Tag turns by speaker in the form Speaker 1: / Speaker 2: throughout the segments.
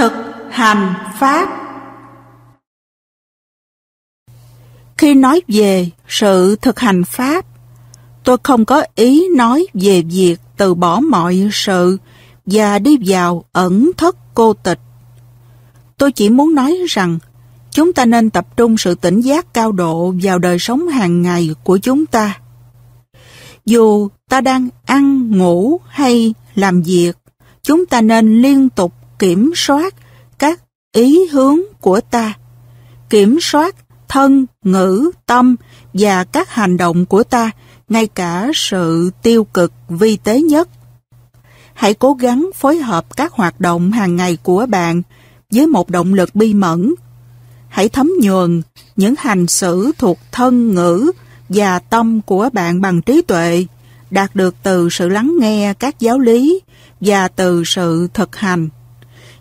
Speaker 1: thực hành pháp khi nói về sự thực hành pháp tôi không có ý nói về việc từ bỏ mọi sự và đi vào ẩn thất cô tịch tôi chỉ muốn nói rằng chúng ta nên tập trung sự tỉnh giác cao độ vào đời sống hàng ngày của chúng ta dù ta đang ăn ngủ hay làm việc chúng ta nên liên tục kiểm soát các ý hướng của ta, kiểm soát thân, ngữ, tâm và các hành động của ta, ngay cả sự tiêu cực vi tế nhất. Hãy cố gắng phối hợp các hoạt động hàng ngày của bạn với một động lực bi mẫn. Hãy thấm nhuần những hành xử thuộc thân, ngữ và tâm của bạn bằng trí tuệ, đạt được từ sự lắng nghe các giáo lý và từ sự thực hành.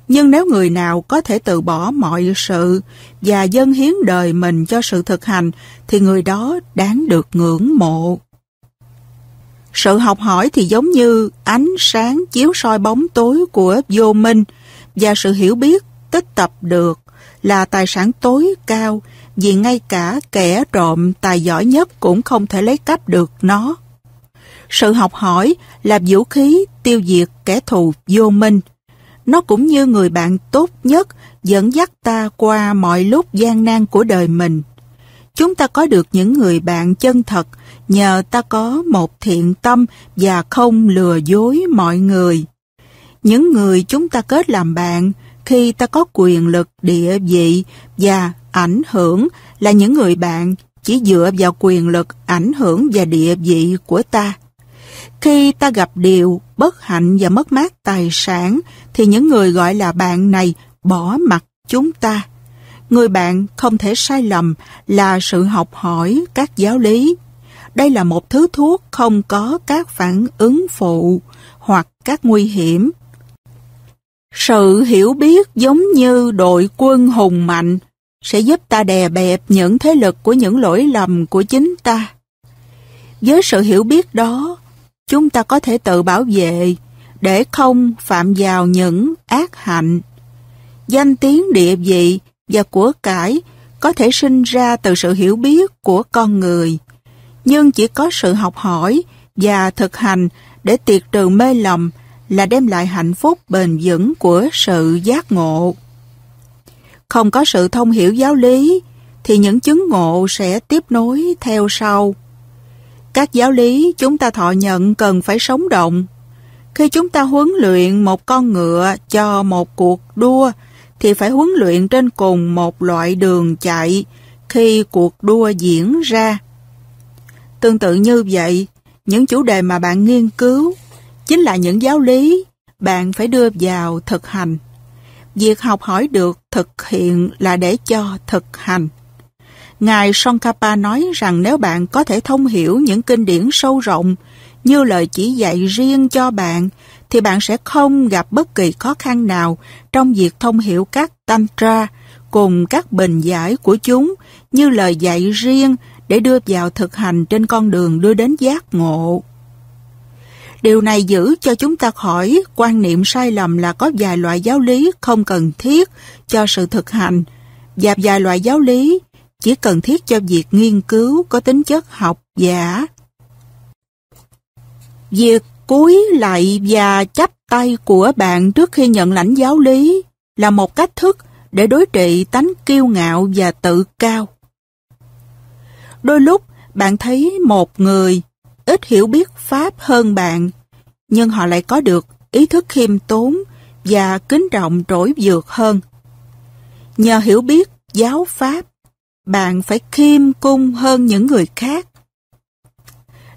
Speaker 1: Nhưng nếu người nào có thể từ bỏ mọi sự và dâng hiến đời mình cho sự thực hành thì người đó đáng được ngưỡng mộ. Sự học hỏi thì giống như ánh sáng chiếu soi bóng tối của vô minh và sự hiểu biết tích tập được là tài sản tối cao vì ngay cả kẻ trộm tài giỏi nhất cũng không thể lấy cắp được nó. Sự học hỏi là vũ khí tiêu diệt kẻ thù vô minh nó cũng như người bạn tốt nhất dẫn dắt ta qua mọi lúc gian nan của đời mình. Chúng ta có được những người bạn chân thật nhờ ta có một thiện tâm và không lừa dối mọi người. Những người chúng ta kết làm bạn khi ta có quyền lực địa vị và ảnh hưởng là những người bạn chỉ dựa vào quyền lực ảnh hưởng và địa vị của ta khi ta gặp điều bất hạnh và mất mát tài sản thì những người gọi là bạn này bỏ mặt chúng ta. Người bạn không thể sai lầm là sự học hỏi các giáo lý. Đây là một thứ thuốc không có các phản ứng phụ hoặc các nguy hiểm. Sự hiểu biết giống như đội quân hùng mạnh sẽ giúp ta đè bẹp những thế lực của những lỗi lầm của chính ta. Với sự hiểu biết đó, chúng ta có thể tự bảo vệ để không phạm vào những ác hạnh. Danh tiếng địa vị và của cải có thể sinh ra từ sự hiểu biết của con người, nhưng chỉ có sự học hỏi và thực hành để tiệt trừ mê lầm là đem lại hạnh phúc bền vững của sự giác ngộ. Không có sự thông hiểu giáo lý thì những chứng ngộ sẽ tiếp nối theo sau. Các giáo lý chúng ta thọ nhận cần phải sống động. Khi chúng ta huấn luyện một con ngựa cho một cuộc đua, thì phải huấn luyện trên cùng một loại đường chạy khi cuộc đua diễn ra. Tương tự như vậy, những chủ đề mà bạn nghiên cứu chính là những giáo lý bạn phải đưa vào thực hành. Việc học hỏi được thực hiện là để cho thực hành. Ngài Tsongkhapa nói rằng nếu bạn có thể thông hiểu những kinh điển sâu rộng như lời chỉ dạy riêng cho bạn, thì bạn sẽ không gặp bất kỳ khó khăn nào trong việc thông hiểu các tantra cùng các bình giải của chúng như lời dạy riêng để đưa vào thực hành trên con đường đưa đến giác ngộ. Điều này giữ cho chúng ta khỏi quan niệm sai lầm là có vài loại giáo lý không cần thiết cho sự thực hành và vài loại giáo lý chỉ cần thiết cho việc nghiên cứu có tính chất học giả. Việc cúi lại và chắp tay của bạn trước khi nhận lãnh giáo lý là một cách thức để đối trị tánh kiêu ngạo và tự cao. Đôi lúc bạn thấy một người ít hiểu biết Pháp hơn bạn, nhưng họ lại có được ý thức khiêm tốn và kính trọng trỗi dược hơn. Nhờ hiểu biết giáo Pháp, bạn phải khiêm cung hơn những người khác.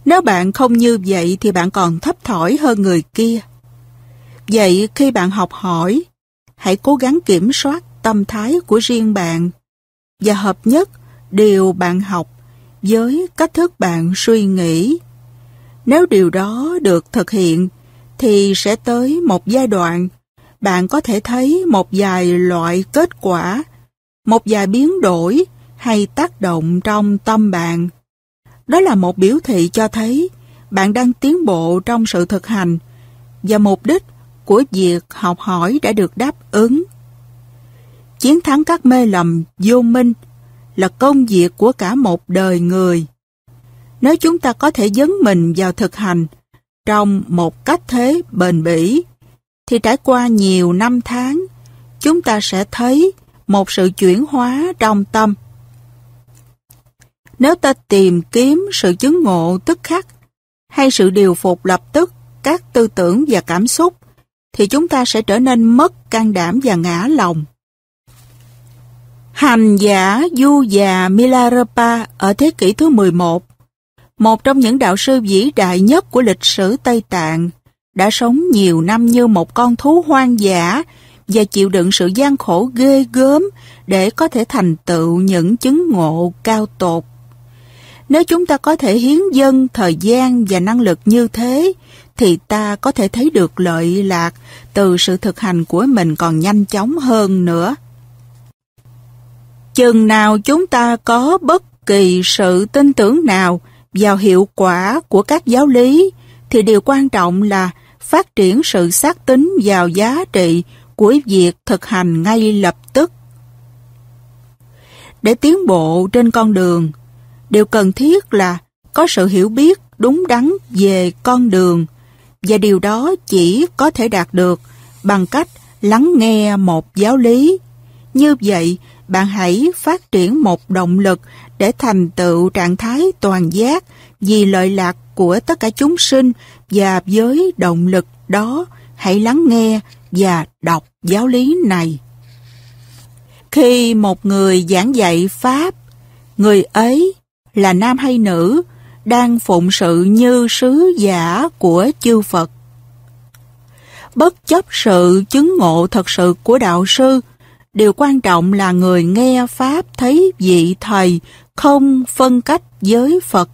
Speaker 1: Nếu bạn không như vậy thì bạn còn thấp thỏi hơn người kia. Vậy khi bạn học hỏi, hãy cố gắng kiểm soát tâm thái của riêng bạn và hợp nhất điều bạn học với cách thức bạn suy nghĩ. Nếu điều đó được thực hiện thì sẽ tới một giai đoạn bạn có thể thấy một vài loại kết quả, một vài biến đổi hay tác động trong tâm bạn. Đó là một biểu thị cho thấy bạn đang tiến bộ trong sự thực hành và mục đích của việc học hỏi đã được đáp ứng. Chiến thắng các mê lầm vô minh là công việc của cả một đời người. Nếu chúng ta có thể dấn mình vào thực hành trong một cách thế bền bỉ, thì trải qua nhiều năm tháng, chúng ta sẽ thấy một sự chuyển hóa trong tâm. Nếu ta tìm kiếm sự chứng ngộ tức khắc hay sự điều phục lập tức các tư tưởng và cảm xúc thì chúng ta sẽ trở nên mất can đảm và ngã lòng. Hành giả Du già Milarepa ở thế kỷ thứ 11, một trong những đạo sư vĩ đại nhất của lịch sử Tây Tạng, đã sống nhiều năm như một con thú hoang dã và chịu đựng sự gian khổ ghê gớm để có thể thành tựu những chứng ngộ cao tột. Nếu chúng ta có thể hiến dân thời gian và năng lực như thế, thì ta có thể thấy được lợi lạc từ sự thực hành của mình còn nhanh chóng hơn nữa. Chừng nào chúng ta có bất kỳ sự tin tưởng nào vào hiệu quả của các giáo lý, thì điều quan trọng là phát triển sự xác tín vào giá trị của việc thực hành ngay lập tức. Để tiến bộ trên con đường, điều cần thiết là có sự hiểu biết đúng đắn về con đường và điều đó chỉ có thể đạt được bằng cách lắng nghe một giáo lý. Như vậy, bạn hãy phát triển một động lực để thành tựu trạng thái toàn giác vì lợi lạc của tất cả chúng sinh và với động lực đó hãy lắng nghe và đọc giáo lý này. Khi một người giảng dạy Pháp, người ấy là nam hay nữ, đang phụng sự như sứ giả của chư Phật. Bất chấp sự chứng ngộ thật sự của đạo sư, điều quan trọng là người nghe Pháp thấy vị Thầy không phân cách với Phật.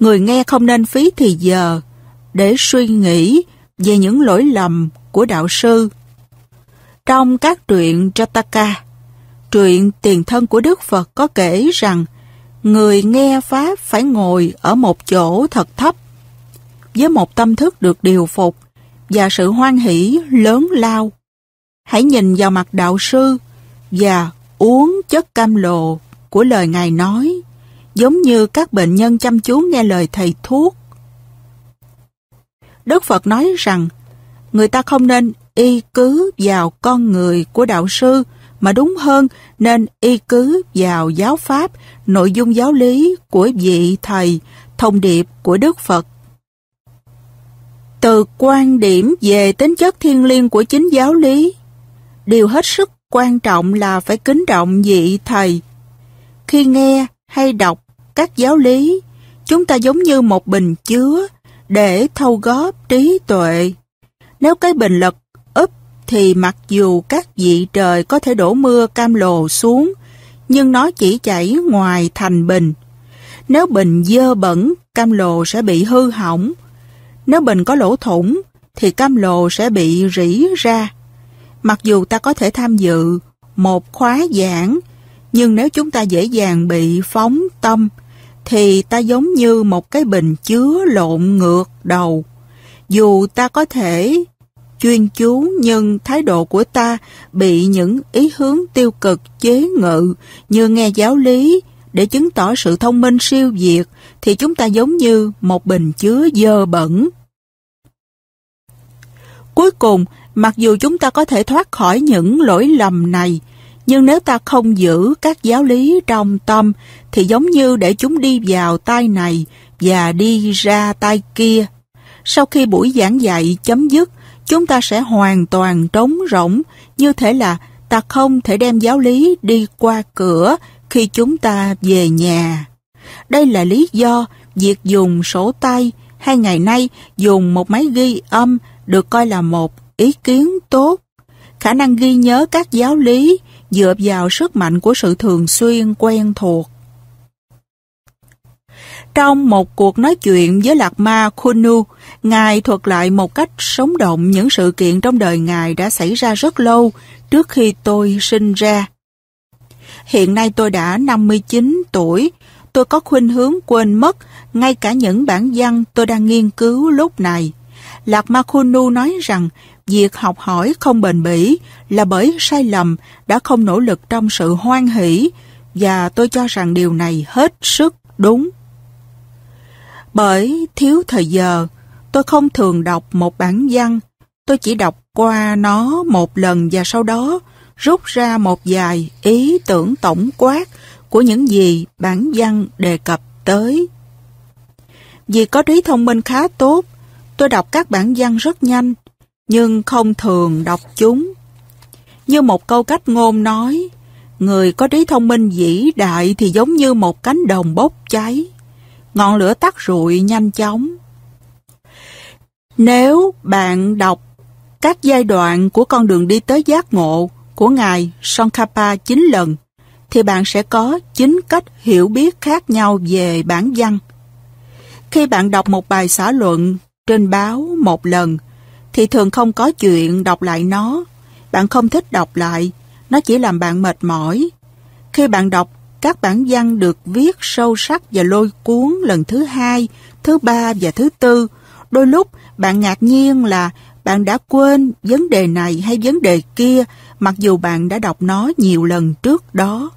Speaker 1: Người nghe không nên phí thì giờ để suy nghĩ về những lỗi lầm của đạo sư. Trong các truyện Jataka, truyện tiền thân của Đức Phật có kể rằng người nghe Pháp phải ngồi ở một chỗ thật thấp với một tâm thức được điều phục và sự hoan hỷ lớn lao. Hãy nhìn vào mặt đạo sư và uống chất cam lồ của lời Ngài nói, giống như các bệnh nhân chăm chú nghe lời thầy thuốc. Đức Phật nói rằng, người ta không nên y cứ vào con người của đạo sư mà đúng hơn nên y cứ vào giáo pháp, nội dung giáo lý của vị thầy, thông điệp của Đức Phật. Từ quan điểm về tính chất thiên liêng của chính giáo lý, điều hết sức quan trọng là phải kính trọng vị thầy. Khi nghe hay đọc các giáo lý, chúng ta giống như một bình chứa để thâu góp trí tuệ. Nếu cái bình lật thì mặc dù các vị trời có thể đổ mưa cam lồ xuống, nhưng nó chỉ chảy ngoài thành bình. Nếu bình dơ bẩn, cam lồ sẽ bị hư hỏng. Nếu bình có lỗ thủng, thì cam lồ sẽ bị rỉ ra. Mặc dù ta có thể tham dự một khóa giảng, nhưng nếu chúng ta dễ dàng bị phóng tâm, thì ta giống như một cái bình chứa lộn ngược đầu. Dù ta có thể chuyên chú nhưng thái độ của ta bị những ý hướng tiêu cực chế ngự như nghe giáo lý để chứng tỏ sự thông minh siêu việt thì chúng ta giống như một bình chứa dơ bẩn. Cuối cùng, mặc dù chúng ta có thể thoát khỏi những lỗi lầm này, nhưng nếu ta không giữ các giáo lý trong tâm thì giống như để chúng đi vào tay này và đi ra tay kia. Sau khi buổi giảng dạy chấm dứt, chúng ta sẽ hoàn toàn trống rỗng, như thể là ta không thể đem giáo lý đi qua cửa khi chúng ta về nhà. Đây là lý do việc dùng sổ tay hay ngày nay dùng một máy ghi âm được coi là một ý kiến tốt. Khả năng ghi nhớ các giáo lý dựa vào sức mạnh của sự thường xuyên quen thuộc. Trong một cuộc nói chuyện với Lạc Ma Khunu, Ngài thuật lại một cách sống động những sự kiện trong đời Ngài đã xảy ra rất lâu trước khi tôi sinh ra. Hiện nay tôi đã 59 tuổi, tôi có khuynh hướng quên mất ngay cả những bản văn tôi đang nghiên cứu lúc này. Lạc Ma Khunu nói rằng việc học hỏi không bền bỉ là bởi sai lầm đã không nỗ lực trong sự hoan hỷ và tôi cho rằng điều này hết sức đúng. Bởi thiếu thời giờ, tôi không thường đọc một bản văn, tôi chỉ đọc qua nó một lần và sau đó rút ra một vài ý tưởng tổng quát của những gì bản văn đề cập tới. Vì có trí thông minh khá tốt, tôi đọc các bản văn rất nhanh, nhưng không thường đọc chúng. Như một câu cách ngôn nói, người có trí thông minh vĩ đại thì giống như một cánh đồng bốc cháy ngọn lửa tắt rụi nhanh chóng. Nếu bạn đọc các giai đoạn của con đường đi tới giác ngộ của Ngài Tsongkhapa 9 lần, thì bạn sẽ có 9 cách hiểu biết khác nhau về bản văn. Khi bạn đọc một bài xã luận trên báo một lần, thì thường không có chuyện đọc lại nó. Bạn không thích đọc lại, nó chỉ làm bạn mệt mỏi. Khi bạn đọc các bản văn được viết sâu sắc và lôi cuốn lần thứ hai, thứ ba và thứ tư. Đôi lúc bạn ngạc nhiên là bạn đã quên vấn đề này hay vấn đề kia mặc dù bạn đã đọc nó nhiều lần trước đó.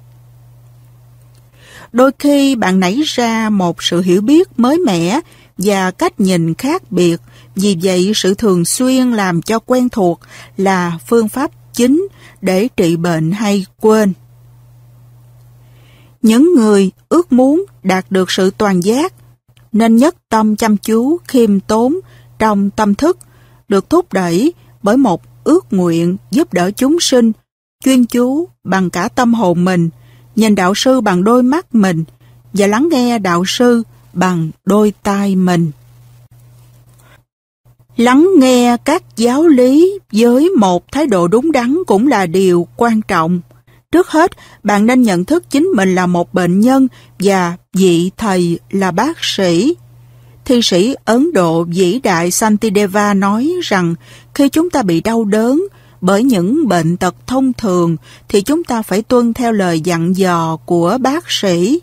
Speaker 1: Đôi khi bạn nảy ra một sự hiểu biết mới mẻ và cách nhìn khác biệt, vì vậy sự thường xuyên làm cho quen thuộc là phương pháp chính để trị bệnh hay quên. Những người ước muốn đạt được sự toàn giác nên nhất tâm chăm chú khiêm tốn trong tâm thức được thúc đẩy bởi một ước nguyện giúp đỡ chúng sinh chuyên chú bằng cả tâm hồn mình nhìn đạo sư bằng đôi mắt mình và lắng nghe đạo sư bằng đôi tai mình lắng nghe các giáo lý với một thái độ đúng đắn cũng là điều quan trọng Trước hết, bạn nên nhận thức chính mình là một bệnh nhân và vị thầy là bác sĩ. Thi sĩ Ấn Độ vĩ đại Santideva nói rằng khi chúng ta bị đau đớn bởi những bệnh tật thông thường thì chúng ta phải tuân theo lời dặn dò của bác sĩ.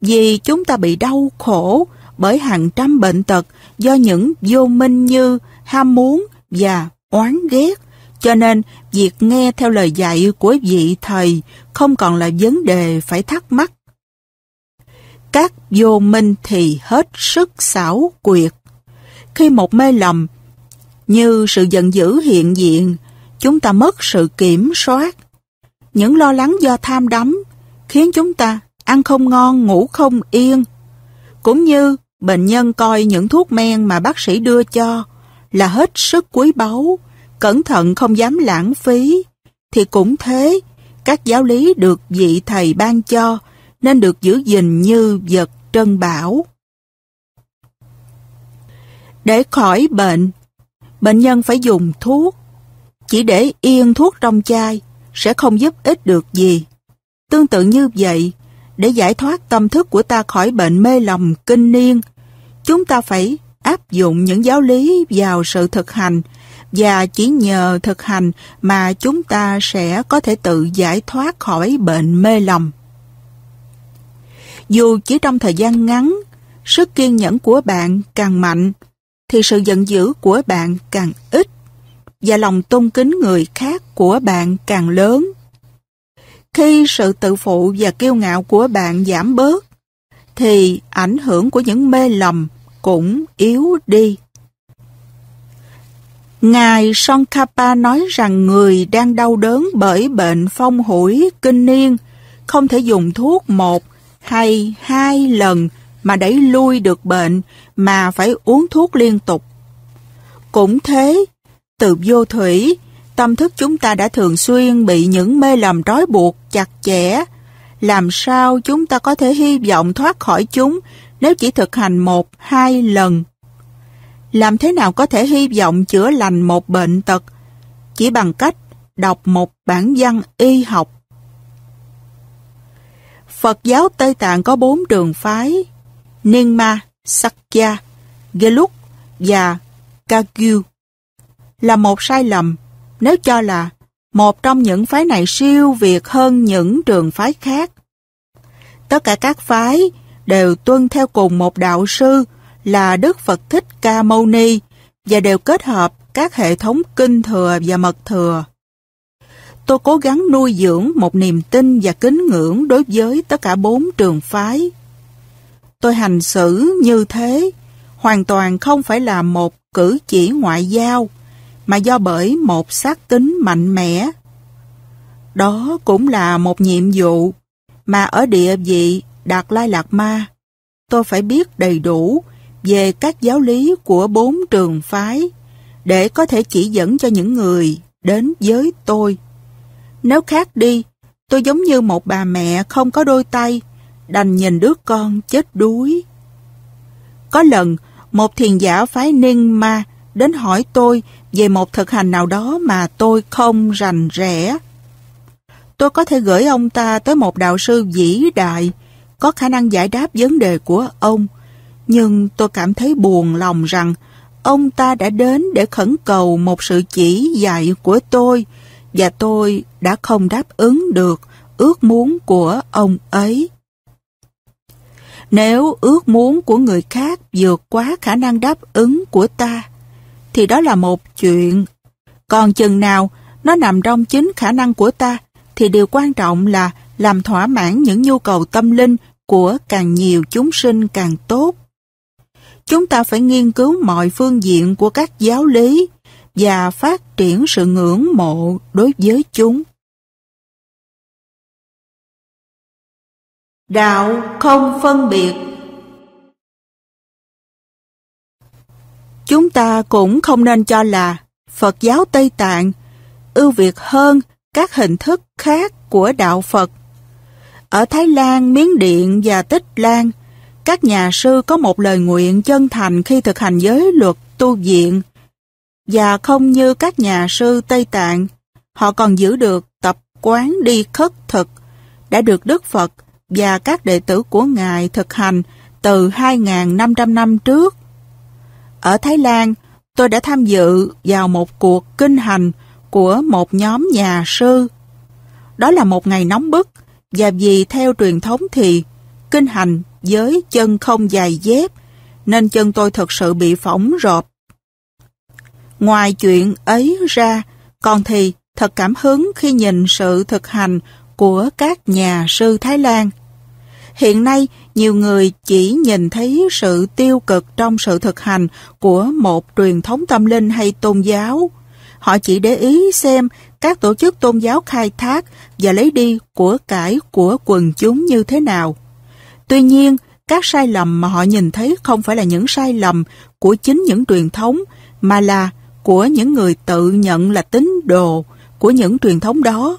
Speaker 1: Vì chúng ta bị đau khổ bởi hàng trăm bệnh tật do những vô minh như ham muốn và oán ghét cho nên, việc nghe theo lời dạy của vị thầy không còn là vấn đề phải thắc mắc. Các vô minh thì hết sức xảo quyệt. Khi một mê lầm, như sự giận dữ hiện diện, chúng ta mất sự kiểm soát. Những lo lắng do tham đắm khiến chúng ta ăn không ngon, ngủ không yên. Cũng như bệnh nhân coi những thuốc men mà bác sĩ đưa cho là hết sức quý báu, cẩn thận không dám lãng phí, thì cũng thế, các giáo lý được vị thầy ban cho nên được giữ gìn như vật trân bảo. Để khỏi bệnh, bệnh nhân phải dùng thuốc. Chỉ để yên thuốc trong chai sẽ không giúp ích được gì. Tương tự như vậy, để giải thoát tâm thức của ta khỏi bệnh mê lòng kinh niên, chúng ta phải áp dụng những giáo lý vào sự thực hành và chỉ nhờ thực hành mà chúng ta sẽ có thể tự giải thoát khỏi bệnh mê lầm. Dù chỉ trong thời gian ngắn, sức kiên nhẫn của bạn càng mạnh, thì sự giận dữ của bạn càng ít và lòng tôn kính người khác của bạn càng lớn. Khi sự tự phụ và kiêu ngạo của bạn giảm bớt, thì ảnh hưởng của những mê lầm cũng yếu đi. Ngài Tsongkhapa nói rằng người đang đau đớn bởi bệnh phong hủi kinh niên không thể dùng thuốc một hay hai lần mà đẩy lui được bệnh mà phải uống thuốc liên tục. Cũng thế, từ vô thủy, tâm thức chúng ta đã thường xuyên bị những mê lầm trói buộc chặt chẽ. Làm sao chúng ta có thể hy vọng thoát khỏi chúng nếu chỉ thực hành một, hai lần? làm thế nào có thể hy vọng chữa lành một bệnh tật chỉ bằng cách đọc một bản văn y học. Phật giáo Tây Tạng có bốn đường phái Nyingma, Sakya, Geluk và Kagyu. Là một sai lầm nếu cho là một trong những phái này siêu việt hơn những trường phái khác. Tất cả các phái đều tuân theo cùng một đạo sư là Đức Phật Thích Ca Mâu Ni và đều kết hợp các hệ thống kinh thừa và mật thừa. Tôi cố gắng nuôi dưỡng một niềm tin và kính ngưỡng đối với tất cả bốn trường phái. Tôi hành xử như thế hoàn toàn không phải là một cử chỉ ngoại giao mà do bởi một xác tính mạnh mẽ. Đó cũng là một nhiệm vụ mà ở địa vị Đạt Lai Lạc Ma tôi phải biết đầy đủ về các giáo lý của bốn trường phái để có thể chỉ dẫn cho những người đến với tôi. Nếu khác đi, tôi giống như một bà mẹ không có đôi tay, đành nhìn đứa con chết đuối. Có lần, một thiền giả phái Ninh Ma đến hỏi tôi về một thực hành nào đó mà tôi không rành rẽ. Tôi có thể gửi ông ta tới một đạo sư vĩ đại, có khả năng giải đáp vấn đề của ông nhưng tôi cảm thấy buồn lòng rằng ông ta đã đến để khẩn cầu một sự chỉ dạy của tôi và tôi đã không đáp ứng được ước muốn của ông ấy. Nếu ước muốn của người khác vượt quá khả năng đáp ứng của ta, thì đó là một chuyện. Còn chừng nào nó nằm trong chính khả năng của ta, thì điều quan trọng là làm thỏa mãn những nhu cầu tâm linh của càng nhiều chúng sinh càng tốt. Chúng ta phải nghiên cứu mọi phương diện của các giáo lý và phát triển sự ngưỡng mộ đối với chúng. Đạo không phân biệt Chúng ta cũng không nên cho là Phật giáo Tây Tạng ưu việt hơn các hình thức khác của đạo Phật. Ở Thái Lan, Miến Điện và Tích Lan – các nhà sư có một lời nguyện chân thành khi thực hành giới luật tu viện và không như các nhà sư Tây Tạng, họ còn giữ được tập quán đi khất thực đã được Đức Phật và các đệ tử của Ngài thực hành từ 2.500 năm trước. Ở Thái Lan, tôi đã tham dự vào một cuộc kinh hành của một nhóm nhà sư. Đó là một ngày nóng bức, và vì theo truyền thống thì kinh hành với chân không giày dép, nên chân tôi thật sự bị phỏng rộp. Ngoài chuyện ấy ra, còn thì thật cảm hứng khi nhìn sự thực hành của các nhà sư Thái Lan. Hiện nay, nhiều người chỉ nhìn thấy sự tiêu cực trong sự thực hành của một truyền thống tâm linh hay tôn giáo. Họ chỉ để ý xem các tổ chức tôn giáo khai thác và lấy đi của cải của quần chúng như thế nào. Tuy nhiên, các sai lầm mà họ nhìn thấy không phải là những sai lầm của chính những truyền thống, mà là của những người tự nhận là tín đồ của những truyền thống đó.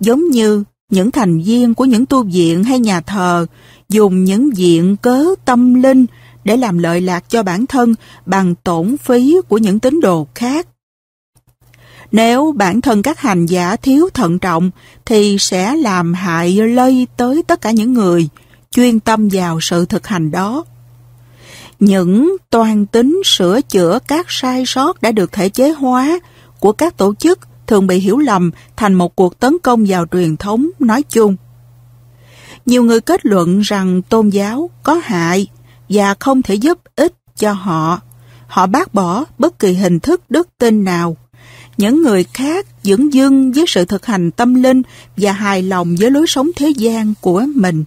Speaker 1: Giống như những thành viên của những tu viện hay nhà thờ dùng những diện cớ tâm linh để làm lợi lạc cho bản thân bằng tổn phí của những tín đồ khác. Nếu bản thân các hành giả thiếu thận trọng thì sẽ làm hại lây tới tất cả những người, chuyên tâm vào sự thực hành đó. Những toàn tính sửa chữa các sai sót đã được thể chế hóa của các tổ chức thường bị hiểu lầm thành một cuộc tấn công vào truyền thống nói chung. Nhiều người kết luận rằng tôn giáo có hại và không thể giúp ích cho họ. Họ bác bỏ bất kỳ hình thức đức tin nào. Những người khác dưỡng dưng với sự thực hành tâm linh và hài lòng với lối sống thế gian của mình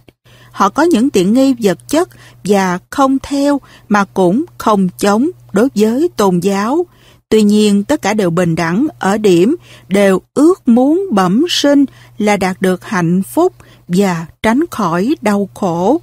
Speaker 1: họ có những tiện nghi vật chất và không theo mà cũng không chống đối với tôn giáo. Tuy nhiên, tất cả đều bình đẳng ở điểm đều ước muốn bẩm sinh là đạt được hạnh phúc và tránh khỏi đau khổ.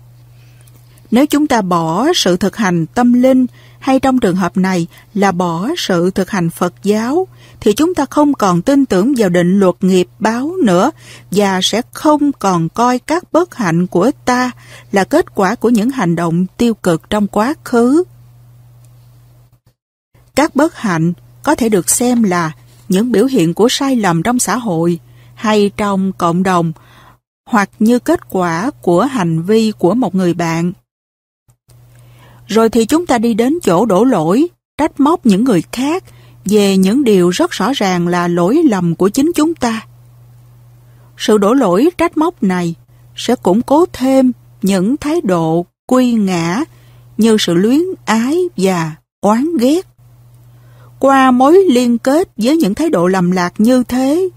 Speaker 1: Nếu chúng ta bỏ sự thực hành tâm linh hay trong trường hợp này là bỏ sự thực hành Phật giáo thì chúng ta không còn tin tưởng vào định luật nghiệp báo nữa và sẽ không còn coi các bất hạnh của ta là kết quả của những hành động tiêu cực trong quá khứ. Các bất hạnh có thể được xem là những biểu hiện của sai lầm trong xã hội hay trong cộng đồng hoặc như kết quả của hành vi của một người bạn. Rồi thì chúng ta đi đến chỗ đổ lỗi, trách móc những người khác về những điều rất rõ ràng là lỗi lầm của chính chúng ta. Sự đổ lỗi trách móc này sẽ củng cố thêm những thái độ quy ngã như sự luyến ái và oán ghét. Qua mối liên kết với những thái độ lầm lạc như thế,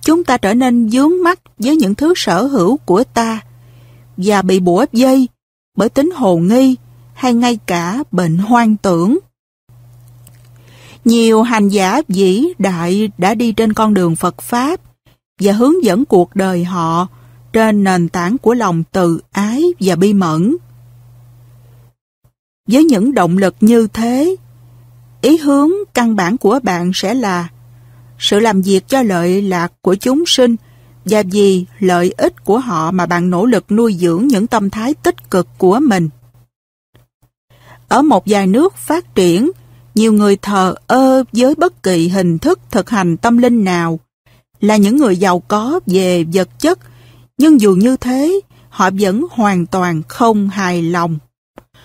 Speaker 1: chúng ta trở nên dướng mắt với những thứ sở hữu của ta và bị bủa dây bởi tính hồ nghi hay ngay cả bệnh hoang tưởng. Nhiều hành giả vĩ đại đã đi trên con đường Phật Pháp và hướng dẫn cuộc đời họ trên nền tảng của lòng từ ái và bi mẫn. Với những động lực như thế, ý hướng căn bản của bạn sẽ là sự làm việc cho lợi lạc của chúng sinh và vì lợi ích của họ mà bạn nỗ lực nuôi dưỡng những tâm thái tích cực của mình. Ở một vài nước phát triển, nhiều người thờ ơ với bất kỳ hình thức thực hành tâm linh nào, là những người giàu có về vật chất, nhưng dù như thế, họ vẫn hoàn toàn không hài lòng.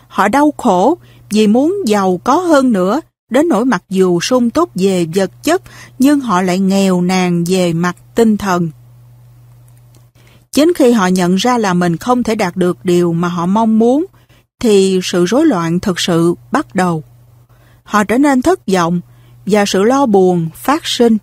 Speaker 1: Họ đau khổ vì muốn giàu có hơn nữa, đến nỗi mặc dù sung túc về vật chất, nhưng họ lại nghèo nàn về mặt tinh thần. Chính khi họ nhận ra là mình không thể đạt được điều mà họ mong muốn, thì sự rối loạn thực sự bắt đầu họ trở nên thất vọng và sự lo buồn phát sinh.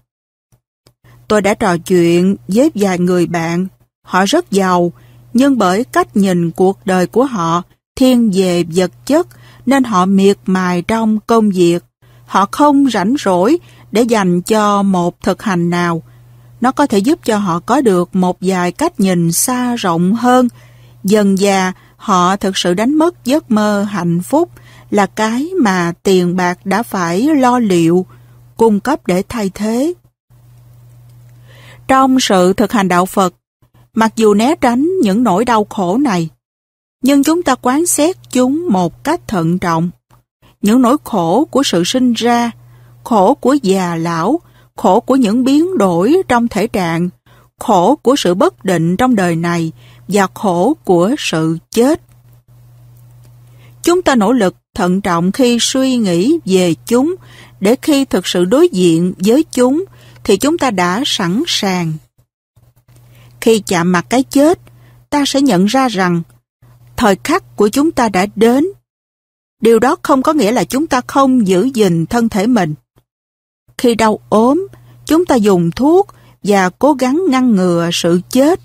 Speaker 1: Tôi đã trò chuyện với vài người bạn, họ rất giàu, nhưng bởi cách nhìn cuộc đời của họ thiên về vật chất nên họ miệt mài trong công việc. Họ không rảnh rỗi để dành cho một thực hành nào. Nó có thể giúp cho họ có được một vài cách nhìn xa rộng hơn. Dần già, họ thực sự đánh mất giấc mơ hạnh phúc là cái mà tiền bạc đã phải lo liệu, cung cấp để thay thế. Trong sự thực hành đạo Phật, mặc dù né tránh những nỗi đau khổ này, nhưng chúng ta quán xét chúng một cách thận trọng. Những nỗi khổ của sự sinh ra, khổ của già lão, khổ của những biến đổi trong thể trạng, khổ của sự bất định trong đời này và khổ của sự chết. Chúng ta nỗ lực thận trọng khi suy nghĩ về chúng để khi thực sự đối diện với chúng thì chúng ta đã sẵn sàng. Khi chạm mặt cái chết, ta sẽ nhận ra rằng thời khắc của chúng ta đã đến. Điều đó không có nghĩa là chúng ta không giữ gìn thân thể mình. Khi đau ốm, chúng ta dùng thuốc và cố gắng ngăn ngừa sự chết.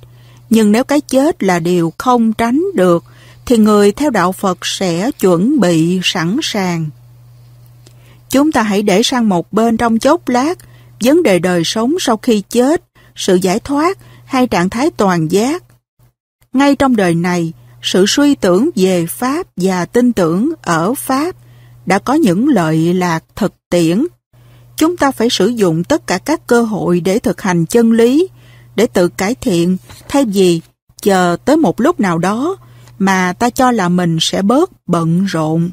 Speaker 1: Nhưng nếu cái chết là điều không tránh được thì người theo đạo Phật sẽ chuẩn bị sẵn sàng. Chúng ta hãy để sang một bên trong chốc lát vấn đề đời sống sau khi chết, sự giải thoát hay trạng thái toàn giác. Ngay trong đời này, sự suy tưởng về Pháp và tin tưởng ở Pháp đã có những lợi lạc thực tiễn. Chúng ta phải sử dụng tất cả các cơ hội để thực hành chân lý, để tự cải thiện, thay vì chờ tới một lúc nào đó mà ta cho là mình sẽ bớt bận rộn.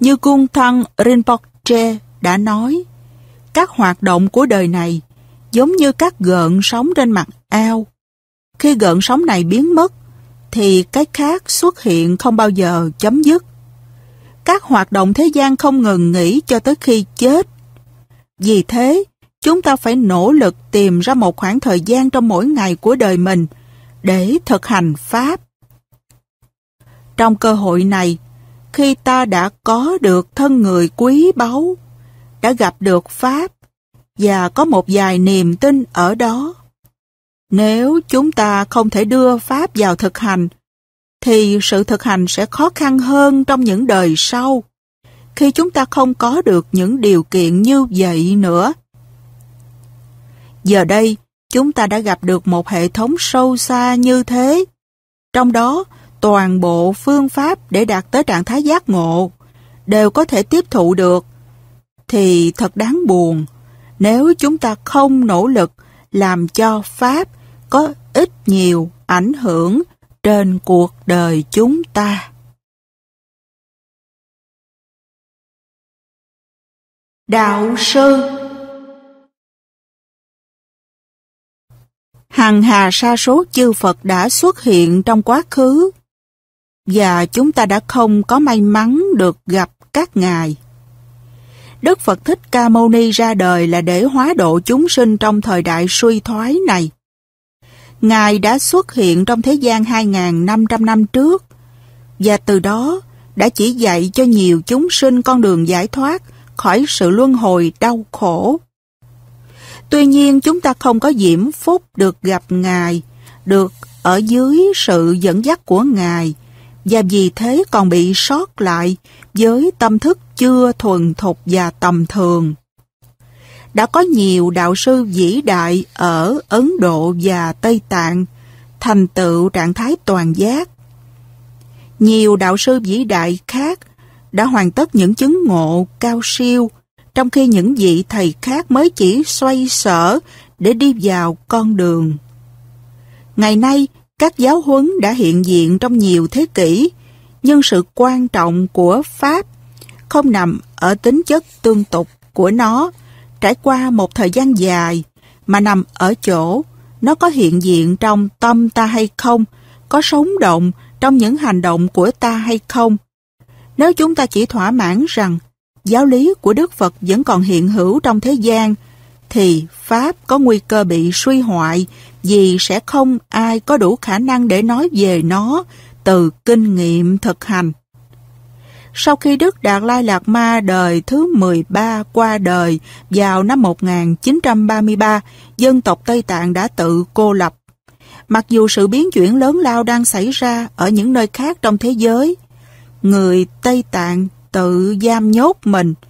Speaker 1: Như cung thân Rinpoche đã nói, các hoạt động của đời này giống như các gợn sóng trên mặt ao. Khi gợn sóng này biến mất, thì cái khác xuất hiện không bao giờ chấm dứt. Các hoạt động thế gian không ngừng nghỉ cho tới khi chết. Vì thế, chúng ta phải nỗ lực tìm ra một khoảng thời gian trong mỗi ngày của đời mình để thực hành Pháp. Trong cơ hội này, khi ta đã có được thân người quý báu, đã gặp được Pháp và có một vài niềm tin ở đó. Nếu chúng ta không thể đưa Pháp vào thực hành, thì sự thực hành sẽ khó khăn hơn trong những đời sau, khi chúng ta không có được những điều kiện như vậy nữa. Giờ đây, chúng ta đã gặp được một hệ thống sâu xa như thế. Trong đó, toàn bộ phương pháp để đạt tới trạng thái giác ngộ đều có thể tiếp thụ được, thì thật đáng buồn nếu chúng ta không nỗ lực làm cho Pháp có ít nhiều ảnh hưởng trên cuộc đời chúng ta. Đạo sư Hằng hà sa số chư Phật đã xuất hiện trong quá khứ và chúng ta đã không có may mắn được gặp các ngài. Đức Phật Thích Ca Mâu Ni ra đời là để hóa độ chúng sinh trong thời đại suy thoái này. Ngài đã xuất hiện trong thế gian 2.500 năm trước và từ đó đã chỉ dạy cho nhiều chúng sinh con đường giải thoát khỏi sự luân hồi đau khổ. Tuy nhiên chúng ta không có diễm phúc được gặp Ngài, được ở dưới sự dẫn dắt của Ngài và vì thế còn bị sót lại với tâm thức chưa thuần thục và tầm thường. Đã có nhiều đạo sư vĩ đại ở Ấn Độ và Tây Tạng thành tựu trạng thái toàn giác. Nhiều đạo sư vĩ đại khác đã hoàn tất những chứng ngộ cao siêu, trong khi những vị thầy khác mới chỉ xoay sở để đi vào con đường. Ngày nay, các giáo huấn đã hiện diện trong nhiều thế kỷ, nhưng sự quan trọng của Pháp không nằm ở tính chất tương tục của nó trải qua một thời gian dài mà nằm ở chỗ nó có hiện diện trong tâm ta hay không, có sống động trong những hành động của ta hay không. Nếu chúng ta chỉ thỏa mãn rằng giáo lý của Đức Phật vẫn còn hiện hữu trong thế gian thì Pháp có nguy cơ bị suy hoại vì sẽ không ai có đủ khả năng để nói về nó từ kinh nghiệm thực hành. Sau khi Đức Đạt Lai Lạt Ma đời thứ 13 qua đời vào năm 1933, dân tộc Tây Tạng đã tự cô lập. Mặc dù sự biến chuyển lớn lao đang xảy ra ở những nơi khác trong thế giới, người Tây Tạng tự giam nhốt mình –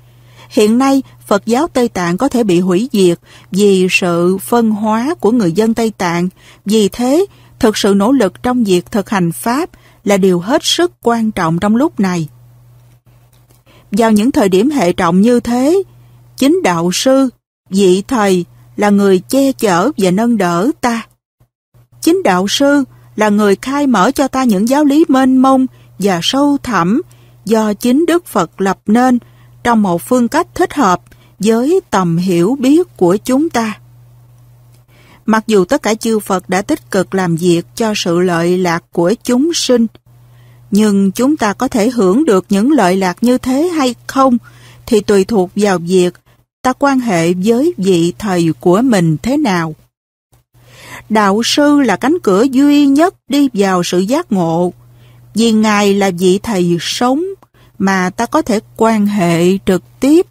Speaker 1: Hiện nay, Phật giáo Tây Tạng có thể bị hủy diệt vì sự phân hóa của người dân Tây Tạng. Vì thế, thực sự nỗ lực trong việc thực hành Pháp là điều hết sức quan trọng trong lúc này. Vào những thời điểm hệ trọng như thế, chính đạo sư, vị thầy là người che chở và nâng đỡ ta. Chính đạo sư là người khai mở cho ta những giáo lý mênh mông và sâu thẳm do chính Đức Phật lập nên trong một phương cách thích hợp với tầm hiểu biết của chúng ta. Mặc dù tất cả chư Phật đã tích cực làm việc cho sự lợi lạc của chúng sinh, nhưng chúng ta có thể hưởng được những lợi lạc như thế hay không thì tùy thuộc vào việc ta quan hệ với vị thầy của mình thế nào. Đạo sư là cánh cửa duy nhất đi vào sự giác ngộ, vì Ngài là vị thầy sống mà ta có thể quan hệ trực tiếp.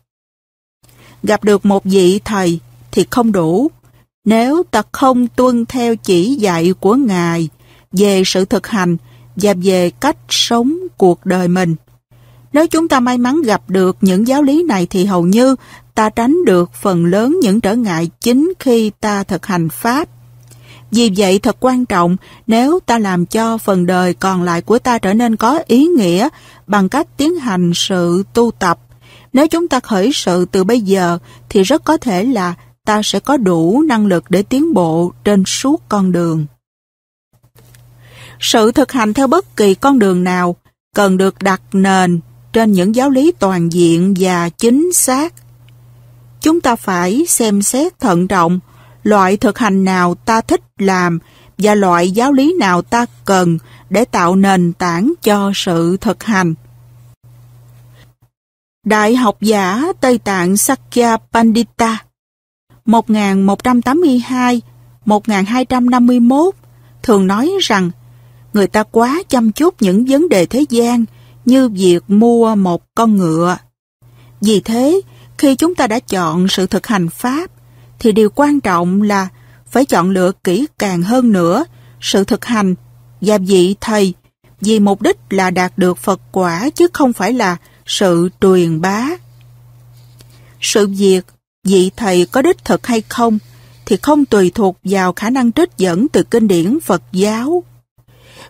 Speaker 1: Gặp được một vị thầy thì không đủ. Nếu ta không tuân theo chỉ dạy của Ngài về sự thực hành và về cách sống cuộc đời mình. Nếu chúng ta may mắn gặp được những giáo lý này thì hầu như ta tránh được phần lớn những trở ngại chính khi ta thực hành Pháp. Vì vậy thật quan trọng nếu ta làm cho phần đời còn lại của ta trở nên có ý nghĩa bằng cách tiến hành sự tu tập. Nếu chúng ta khởi sự từ bây giờ thì rất có thể là ta sẽ có đủ năng lực để tiến bộ trên suốt con đường. Sự thực hành theo bất kỳ con đường nào cần được đặt nền trên những giáo lý toàn diện và chính xác. Chúng ta phải xem xét thận trọng loại thực hành nào ta thích làm và loại giáo lý nào ta cần để tạo nền tảng cho sự thực hành. Đại học giả Tây Tạng Sakya Pandita 1182-1251 thường nói rằng người ta quá chăm chút những vấn đề thế gian như việc mua một con ngựa. Vì thế, khi chúng ta đã chọn sự thực hành Pháp, thì điều quan trọng là phải chọn lựa kỹ càng hơn nữa sự thực hành và vị thầy vì mục đích là đạt được Phật quả chứ không phải là sự truyền bá. Sự việc vị thầy có đích thực hay không thì không tùy thuộc vào khả năng trích dẫn từ kinh điển Phật giáo.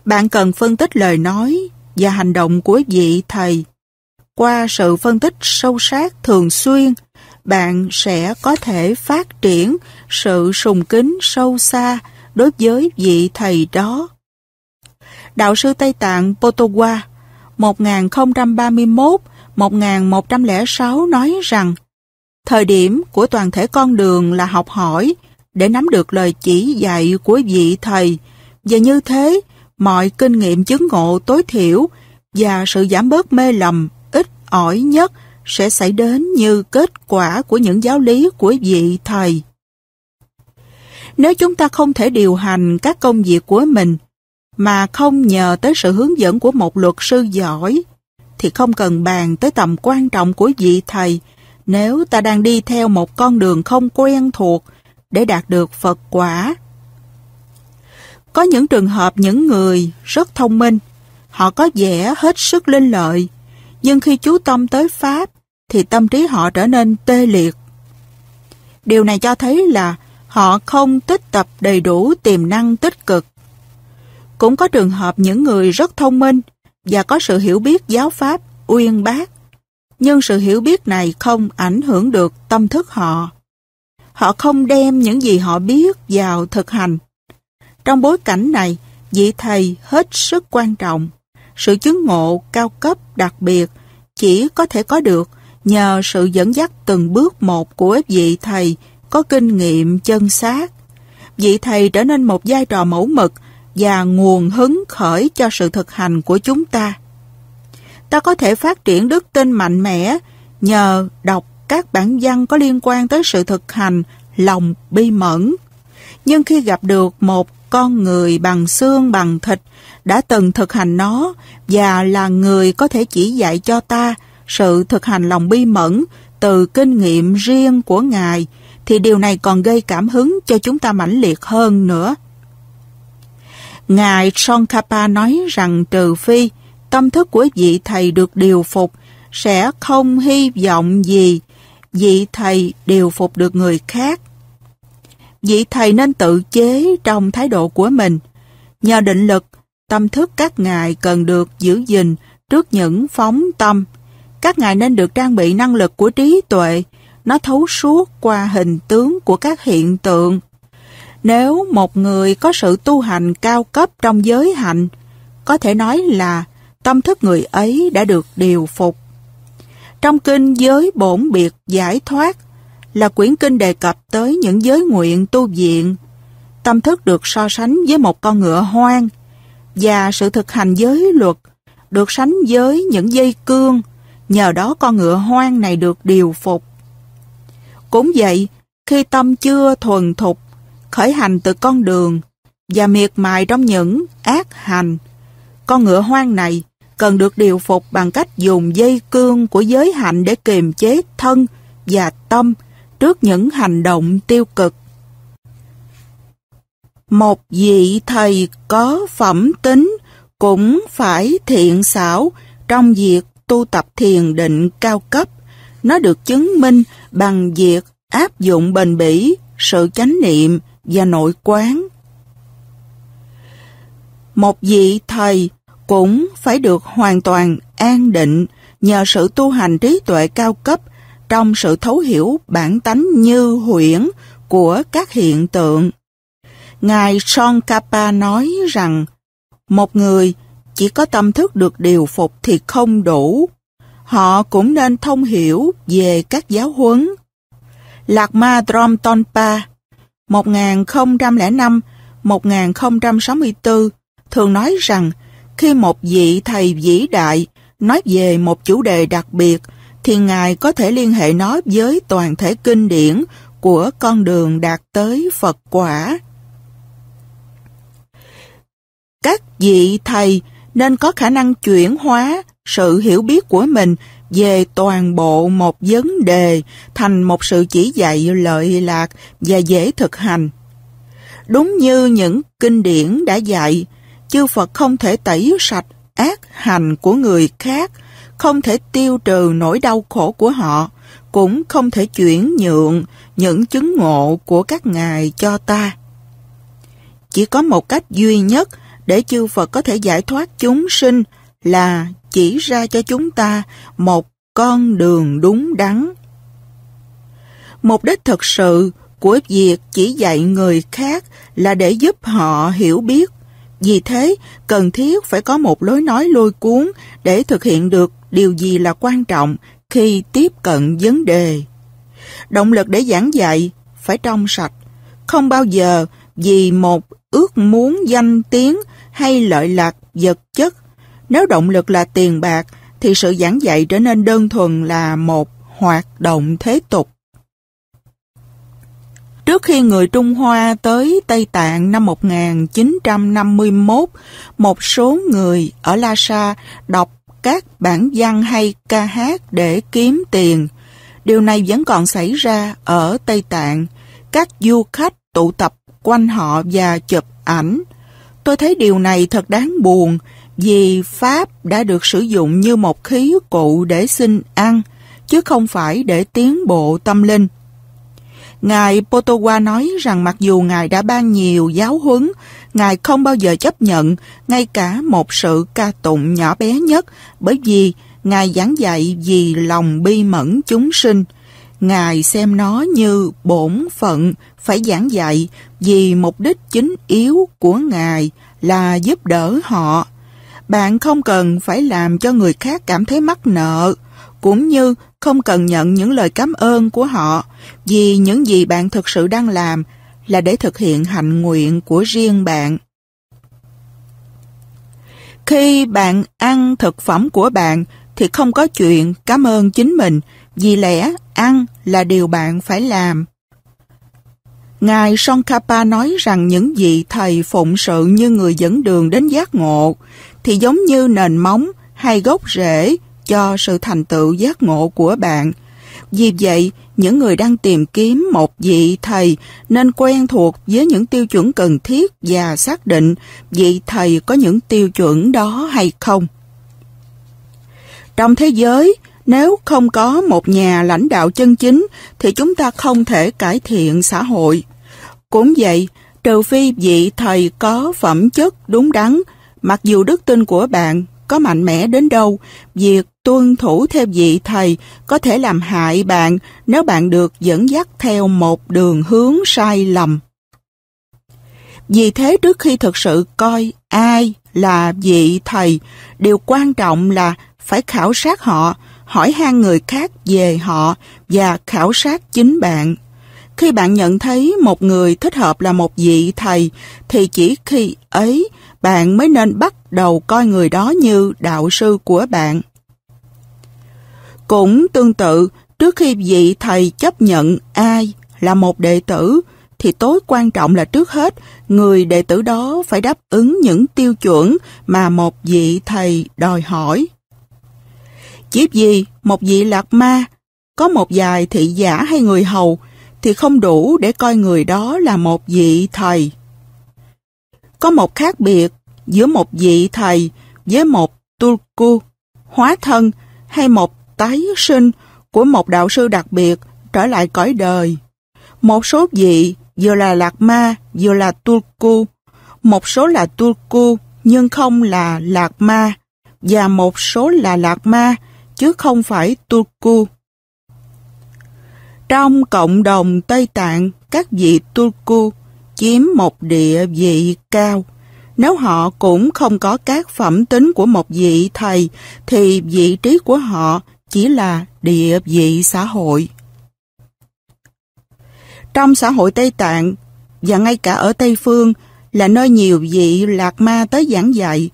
Speaker 1: Bạn cần phân tích lời nói và hành động của vị thầy qua sự phân tích sâu sát thường xuyên bạn sẽ có thể phát triển sự sùng kính sâu xa đối với vị thầy đó. Đạo sư Tây Tạng Potowa 1031-1106 nói rằng Thời điểm của toàn thể con đường là học hỏi để nắm được lời chỉ dạy của vị thầy và như thế mọi kinh nghiệm chứng ngộ tối thiểu và sự giảm bớt mê lầm ít ỏi nhất sẽ xảy đến như kết quả của những giáo lý của vị thầy. Nếu chúng ta không thể điều hành các công việc của mình mà không nhờ tới sự hướng dẫn của một luật sư giỏi thì không cần bàn tới tầm quan trọng của vị thầy nếu ta đang đi theo một con đường không quen thuộc để đạt được Phật quả. Có những trường hợp những người rất thông minh, họ có vẻ hết sức linh lợi, nhưng khi chú tâm tới Pháp, thì tâm trí họ trở nên tê liệt. Điều này cho thấy là họ không tích tập đầy đủ tiềm năng tích cực. Cũng có trường hợp những người rất thông minh và có sự hiểu biết giáo pháp uyên bác, nhưng sự hiểu biết này không ảnh hưởng được tâm thức họ. Họ không đem những gì họ biết vào thực hành. Trong bối cảnh này, vị thầy hết sức quan trọng. Sự chứng ngộ cao cấp đặc biệt chỉ có thể có được nhờ sự dẫn dắt từng bước một của vị thầy có kinh nghiệm chân xác. Vị thầy trở nên một vai trò mẫu mực và nguồn hứng khởi cho sự thực hành của chúng ta. Ta có thể phát triển đức tin mạnh mẽ nhờ đọc các bản văn có liên quan tới sự thực hành lòng bi mẫn. Nhưng khi gặp được một con người bằng xương bằng thịt đã từng thực hành nó và là người có thể chỉ dạy cho ta sự thực hành lòng bi mẫn từ kinh nghiệm riêng của Ngài thì điều này còn gây cảm hứng cho chúng ta mãnh liệt hơn nữa. Ngài Tsongkhapa nói rằng trừ phi tâm thức của vị thầy được điều phục sẽ không hy vọng gì vị thầy điều phục được người khác. Vị thầy nên tự chế trong thái độ của mình. Nhờ định lực, tâm thức các ngài cần được giữ gìn trước những phóng tâm các ngài nên được trang bị năng lực của trí tuệ, nó thấu suốt qua hình tướng của các hiện tượng. Nếu một người có sự tu hành cao cấp trong giới hạnh, có thể nói là tâm thức người ấy đã được điều phục. Trong kinh Giới Bổn Biệt Giải Thoát là quyển kinh đề cập tới những giới nguyện tu viện. Tâm thức được so sánh với một con ngựa hoang và sự thực hành giới luật được sánh với những dây cương nhờ đó con ngựa hoang này được điều phục. Cũng vậy, khi tâm chưa thuần thục, khởi hành từ con đường và miệt mài trong những ác hành, con ngựa hoang này cần được điều phục bằng cách dùng dây cương của giới hạnh để kiềm chế thân và tâm trước những hành động tiêu cực. Một vị thầy có phẩm tính cũng phải thiện xảo trong việc tu tập thiền định cao cấp. Nó được chứng minh bằng việc áp dụng bền bỉ, sự chánh niệm và nội quán. Một vị thầy cũng phải được hoàn toàn an định nhờ sự tu hành trí tuệ cao cấp trong sự thấu hiểu bản tánh như huyễn của các hiện tượng. Ngài son Tsongkhapa nói rằng, một người chỉ có tâm thức được điều phục thì không đủ. Họ cũng nên thông hiểu về các giáo huấn. Lạc Ma Drom Tonpa 1005-1064 thường nói rằng khi một vị thầy vĩ đại nói về một chủ đề đặc biệt thì Ngài có thể liên hệ nó với toàn thể kinh điển của con đường đạt tới Phật quả. Các vị thầy nên có khả năng chuyển hóa sự hiểu biết của mình về toàn bộ một vấn đề thành một sự chỉ dạy lợi lạc và dễ thực hành. Đúng như những kinh điển đã dạy, chư Phật không thể tẩy sạch ác hành của người khác, không thể tiêu trừ nỗi đau khổ của họ, cũng không thể chuyển nhượng những chứng ngộ của các ngài cho ta. Chỉ có một cách duy nhất để chư Phật có thể giải thoát chúng sinh là chỉ ra cho chúng ta một con đường đúng đắn. Mục đích thực sự của việc chỉ dạy người khác là để giúp họ hiểu biết. Vì thế, cần thiết phải có một lối nói lôi cuốn để thực hiện được điều gì là quan trọng khi tiếp cận vấn đề. Động lực để giảng dạy phải trong sạch, không bao giờ vì một ước muốn danh tiếng hay lợi lạc vật chất. Nếu động lực là tiền bạc, thì sự giảng dạy trở nên đơn thuần là một hoạt động thế tục. Trước khi người Trung Hoa tới Tây Tạng năm 1951, một số người ở Lhasa đọc các bản văn hay ca hát để kiếm tiền. Điều này vẫn còn xảy ra ở Tây Tạng. Các du khách tụ tập quanh họ và chụp ảnh. Tôi thấy điều này thật đáng buồn vì Pháp đã được sử dụng như một khí cụ để xin ăn, chứ không phải để tiến bộ tâm linh. Ngài Potowa nói rằng mặc dù Ngài đã ban nhiều giáo huấn, Ngài không bao giờ chấp nhận ngay cả một sự ca tụng nhỏ bé nhất bởi vì Ngài giảng dạy vì lòng bi mẫn chúng sinh – Ngài xem nó như bổn phận phải giảng dạy vì mục đích chính yếu của Ngài là giúp đỡ họ. Bạn không cần phải làm cho người khác cảm thấy mắc nợ, cũng như không cần nhận những lời cảm ơn của họ vì những gì bạn thực sự đang làm là để thực hiện hạnh nguyện của riêng bạn. Khi bạn ăn thực phẩm của bạn thì không có chuyện cảm ơn chính mình vì lẽ ăn là điều bạn phải làm. Ngài Tsongkhapa nói rằng những vị thầy phụng sự như người dẫn đường đến giác ngộ thì giống như nền móng hay gốc rễ cho sự thành tựu giác ngộ của bạn. Vì vậy, những người đang tìm kiếm một vị thầy nên quen thuộc với những tiêu chuẩn cần thiết và xác định vị thầy có những tiêu chuẩn đó hay không. Trong thế giới, nếu không có một nhà lãnh đạo chân chính thì chúng ta không thể cải thiện xã hội. Cũng vậy, trừ phi vị thầy có phẩm chất đúng đắn, mặc dù đức tin của bạn có mạnh mẽ đến đâu, việc tuân thủ theo vị thầy có thể làm hại bạn nếu bạn được dẫn dắt theo một đường hướng sai lầm. Vì thế trước khi thực sự coi ai là vị thầy, điều quan trọng là phải khảo sát họ, hỏi han người khác về họ và khảo sát chính bạn. Khi bạn nhận thấy một người thích hợp là một vị thầy thì chỉ khi ấy bạn mới nên bắt đầu coi người đó như đạo sư của bạn. Cũng tương tự, trước khi vị thầy chấp nhận ai là một đệ tử, thì tối quan trọng là trước hết người đệ tử đó phải đáp ứng những tiêu chuẩn mà một vị thầy đòi hỏi. Chiếp gì, một vị lạc ma, có một vài thị giả hay người hầu, thì không đủ để coi người đó là một vị thầy. Có một khác biệt giữa một vị thầy với một tulku, hóa thân hay một tái sinh của một đạo sư đặc biệt trở lại cõi đời. Một số vị vừa là lạc ma vừa là tulku, một số là tulku nhưng không là lạc ma và một số là lạc ma chứ không phải Turku. Trong cộng đồng Tây Tạng, các vị Turku chiếm một địa vị cao. Nếu họ cũng không có các phẩm tính của một vị thầy, thì vị trí của họ chỉ là địa vị xã hội. Trong xã hội Tây Tạng, và ngay cả ở Tây Phương, là nơi nhiều vị lạc ma tới giảng dạy.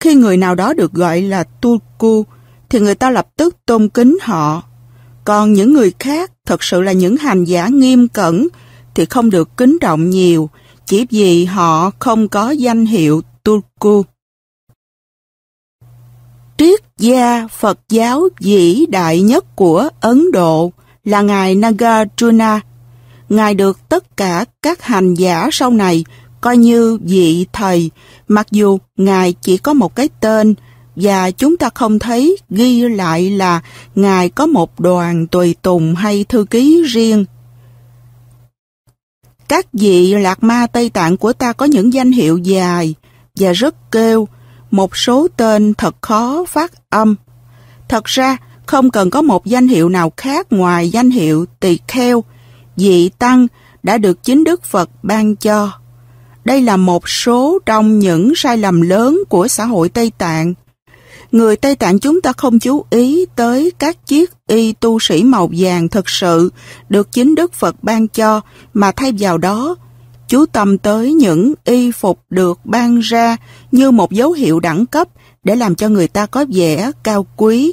Speaker 1: Khi người nào đó được gọi là Turku, thì người ta lập tức tôn kính họ. Còn những người khác, thật sự là những hành giả nghiêm cẩn, thì không được kính trọng nhiều, chỉ vì họ không có danh hiệu Turku. Triết gia Phật giáo vĩ đại nhất của Ấn Độ là Ngài Nagarjuna. Ngài được tất cả các hành giả sau này coi như vị thầy, mặc dù Ngài chỉ có một cái tên và chúng ta không thấy ghi lại là Ngài có một đoàn tùy tùng hay thư ký riêng. Các vị Lạc Ma Tây Tạng của ta có những danh hiệu dài và rất kêu, một số tên thật khó phát âm. Thật ra, không cần có một danh hiệu nào khác ngoài danh hiệu tỳ kheo, vị tăng đã được chính Đức Phật ban cho. Đây là một số trong những sai lầm lớn của xã hội Tây Tạng người Tây Tạng chúng ta không chú ý tới các chiếc y tu sĩ màu vàng thực sự được chính Đức Phật ban cho, mà thay vào đó, chú tâm tới những y phục được ban ra như một dấu hiệu đẳng cấp để làm cho người ta có vẻ cao quý.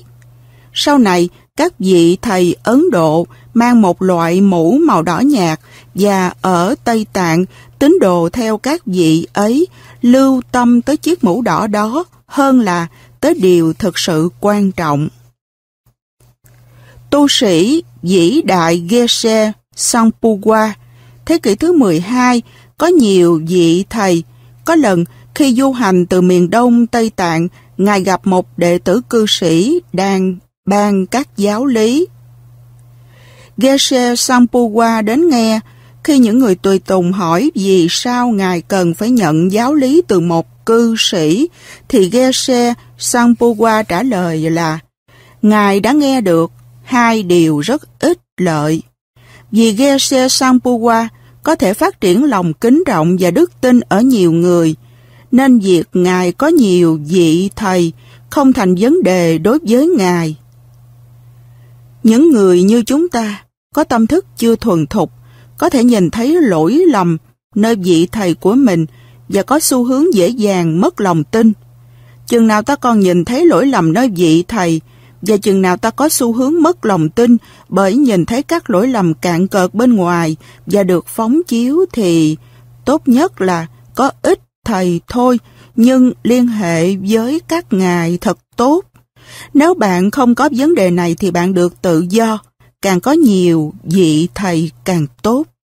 Speaker 1: Sau này, các vị thầy Ấn Độ mang một loại mũ màu đỏ nhạt và ở Tây Tạng, tín đồ theo các vị ấy lưu tâm tới chiếc mũ đỏ đó hơn là tới điều thực sự quan trọng. Tu sĩ vĩ đại Geshe Sangpuwa thế kỷ thứ 12 có nhiều vị thầy. Có lần khi du hành từ miền Đông Tây Tạng, Ngài gặp một đệ tử cư sĩ đang ban các giáo lý. Geshe Sangpuwa đến nghe, khi những người tùy tùng hỏi vì sao Ngài cần phải nhận giáo lý từ một cư sĩ, thì Geshe Sampowa trả lời là Ngài đã nghe được hai điều rất ít lợi. Vì Geshe Sampowa có thể phát triển lòng kính rộng và đức tin ở nhiều người, nên việc Ngài có nhiều vị thầy không thành vấn đề đối với Ngài. Những người như chúng ta có tâm thức chưa thuần thục, có thể nhìn thấy lỗi lầm nơi vị thầy của mình và có xu hướng dễ dàng mất lòng tin. Chừng nào ta còn nhìn thấy lỗi lầm nơi vị thầy và chừng nào ta có xu hướng mất lòng tin bởi nhìn thấy các lỗi lầm cạn cợt bên ngoài và được phóng chiếu thì tốt nhất là có ít thầy thôi nhưng liên hệ với các ngài thật tốt. Nếu bạn không có vấn đề này thì bạn được tự do, càng có nhiều vị thầy càng tốt.